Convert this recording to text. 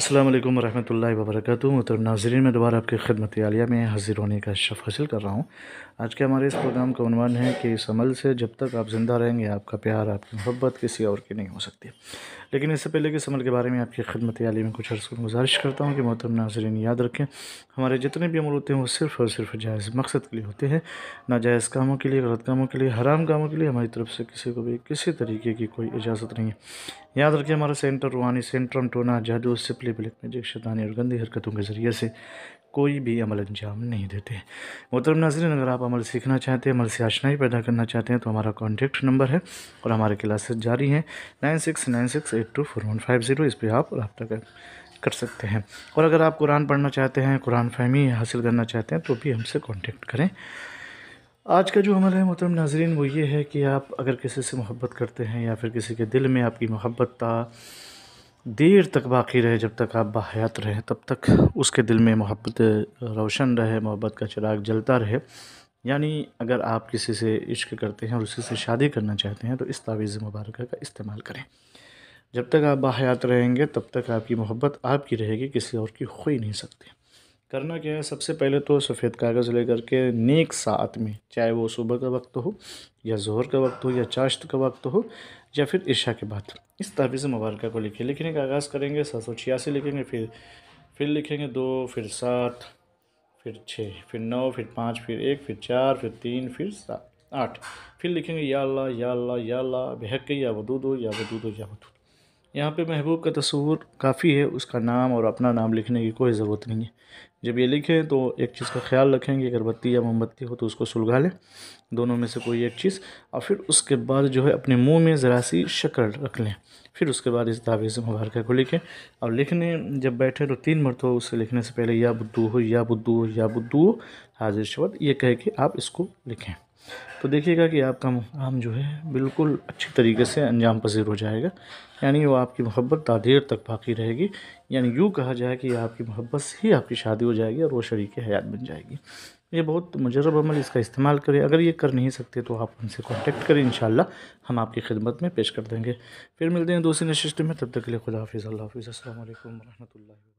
अल्लाम वरहमल वबरक मोहतरम नाजरीन मैं दोबारा आपकी खदमत आलिया में हाज़िर होने का शफ हासिल कर रहा हूँ आज के हमारे इस प्रोग्राम का अनवान है कि इस अमल से जब तक आप ज़िंदा रहेंगे आपका प्यार आपकी मोहब्बत किसी और की नहीं हो सकती लेकिन इससे पहले कि इस अमल के बारे में आपकी खदमत आलिया में कुछ अर्ज गुजारिश करता हूँ कि मोहतरम नाजरीन याद रखें हमारे जितने भी अमल होते हैं वो सिर्फ़ और सिर्फ जायज़ मकसद के लिए होते हैं नाजायज़ कामों के लिए गलत कामों के लिए हराम कामों के लिए हमारी तरफ से किसी को भी किसी तरीके की कोई इजाज़त नहीं है याद रखें हमारा सेंटर रूहानी सेंट्रम टोना जादू सिपली बिलिक मैजिक शैतानी और गंदी हरकतों के ज़रिए से कोई भी अमल अंजाम नहीं देते मोहतरम नाजरन अगर आप अमल सीखना चाहते हैं अमल से आशनाई पैदा करना चाहते हैं तो हमारा कॉन्टेक्ट नंबर है और हमारे क्लासेस जारी हैं nine six nine six eight two four one five zero इस पर आप रबता कर कर सकते हैं और अगर आप कुरान पढ़ना चाहते हैं कुरान फहमी हासिल करना चाहते हैं तो भी हमसे कॉन्टेक्ट करें आज का जो अमल है मोहतरम नाजरीन वो ये है कि आप अगर किसी से मोहब्बत करते हैं या फिर किसी के दिल में आपकी मोहब्बत का देर तक बाकी रहे जब तक आप बाहयात रहें तब तक उसके दिल में मोहब्बत रोशन रहे मोहब्बत का चिराग जलता रहे यानी अगर आप किसी से इश्क करते हैं और उसी से शादी करना चाहते हैं तो इस तावीज़ मुबारक का इस्तेमाल करें जब तक आप बाहयात रहेंगे तब तक आपकी मोहब्बत आपकी रहेगी किसी और की हो ही नहीं सकती करना क्या है सबसे पहले तो सफ़ेद कागज़ लेकर के नेक साथ में चाहे वो सुबह का वक्त हो या जोहर का वक्त हो या चाश्त का वक्त हो या फिर ईशा के बाद इस से मुबारक को लिखें लिखने का आगाज़ करेंगे सात सौ छियासी लिखेंगे फिर फिर लिखेंगे दो फिर सात फिर छः फिर नौ फिर पाँच फिर एक फिर चार फिर तीन फिर सात आठ फिर लिखेंगे या अल्लाह या अल्लाह या अल्लाह बेहक या वदूद हो या वदूद हो या वदूद यहाँ पे महबूब का तस्वूर काफ़ी है उसका नाम और अपना नाम लिखने की कोई ज़रूरत नहीं है जब ये लिखें तो एक चीज़ का ख्याल रखेंगे अगरबत्ती या मोमबत्ती हो तो उसको सुलगा लें दोनों में से कोई एक चीज़ और फिर उसके बाद जो है अपने मुंह में ज़रा सी शक्कर रख लें फिर उसके बाद इस तावीज़ मुबारक को लिखें और लिखने जब बैठे तो तीन मरतबा उससे लिखने से पहले या बुद्धू हो या बुद्धू हो या बुद्धू हो हाजिर शब्द ये कह के आप इसको लिखें तो देखिएगा कि आपका काम जो है बिल्कुल अच्छी तरीके से अंजाम पसीर हो जाएगा यानी वो आपकी मोहब्बत ता तक बाकी रहेगी यानी यूँ कहा जाए कि आपकी मोहब्बत से ही आपकी शादी हो जाएगी और वो शरीक हयात बन जाएगी ये बहुत मुजरब अमल इसका इस्तेमाल करें अगर ये कर नहीं सकते तो आप उनसे कॉन्टेक्ट करें इन हम आपकी खिदमत में पेश कर देंगे फिर मिलते हैं दूसरी नशिस्त में तब तक के लिए खुदाफिज अल्लाह हाफिज़ असल वरहमल